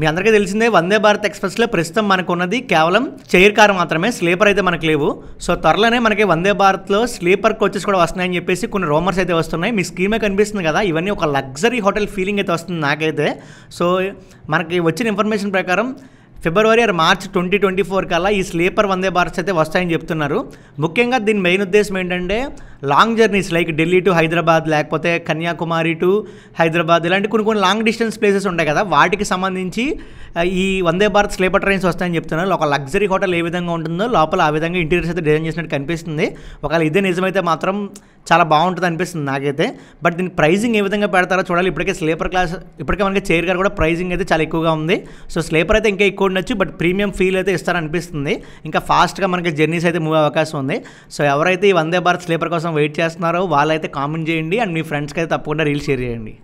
మీ అందరికీ తెలిసిందే వందే భారత్ ఎక్స్ప్రెస్లో ప్రస్తుతం మనకు ఉన్నది కేవలం చైర్ కార్ మాత్రమే స్లీపర్ అయితే మనకు లేవు సో త్వరలోనే మనకి వందే భారత్లో స్లీపర్ కోచెస్ కూడా వస్తున్నాయని చెప్పేసి కొన్ని రూమర్స్ అయితే వస్తున్నాయి మీ స్కీమే కనిపిస్తుంది కదా ఇవన్నీ ఒక లగ్జరీ హోటల్ ఫీలింగ్ అయితే వస్తుంది నాకైతే సో మనకి వచ్చిన ఇన్ఫర్మేషన్ ప్రకారం February or March twenty twenty four కల్లా ఈ స్లీపర్ వందే భారత్స్ అయితే వస్తాయని చెప్తున్నారు ముఖ్యంగా దీని మెయిన్ ఉద్దేశం ఏంటంటే long journeys like Delhi to Hyderabad లేకపోతే కన్యాకుమారి టు హైదరాబాద్ ఇలాంటి కొన్ని కొన్ని లాంగ్ డిస్టెన్స్ ప్లేసెస్ ఉంటాయి కదా వాటికి సంబంధించి ఈ వందే భారత్ స్లీపర్ ట్రైన్స్ వస్తాయని చెప్తున్నారు ఒక లగ్జరీ హోటల్ ఏ విధంగా ఉంటుందో లోపల ఆ విధంగా ఇంటీరియర్స్ అయితే డిజైన్ చేసినట్టు కనిపిస్తుంది ఒకవేళ ఇదే నిజమైతే మాత్రం చాలా బాగుంటుంది అనిపిస్తుంది నాకైతే బట్ దీని ప్రైజింగ్ ఏ విధంగా పెడతారో చూడాలి ఇప్పటికే స్లీపర్ క్లాస్ ఇప్పటికే మనకి చైర్ గారు కూడా ప్రైజింగ్ అయితే చాలా ఎక్కువగా ఉంది సో స్లీపర్ అయితే ఇంకా ఎక్కువ ఉండొచ్చు బట్ ప్రీమియం ఫీల్ అయితే ఇస్తారనిపిస్తుంది ఇంకా ఫాస్ట్గా మనకి జర్నీస్ అయితే మూవ్ అవకాశం ఉంది సో ఎవరైతే ఈ వందే భారత్ స్లీపర్ కోసం కోసం వెయిట్ చేస్తున్నారో వాళ్ళైతే కామెంట్ చేయండి అండ్ మీ ఫ్రెండ్స్కి అయితే తప్పకుండా రీల్ షేర్ చేయండి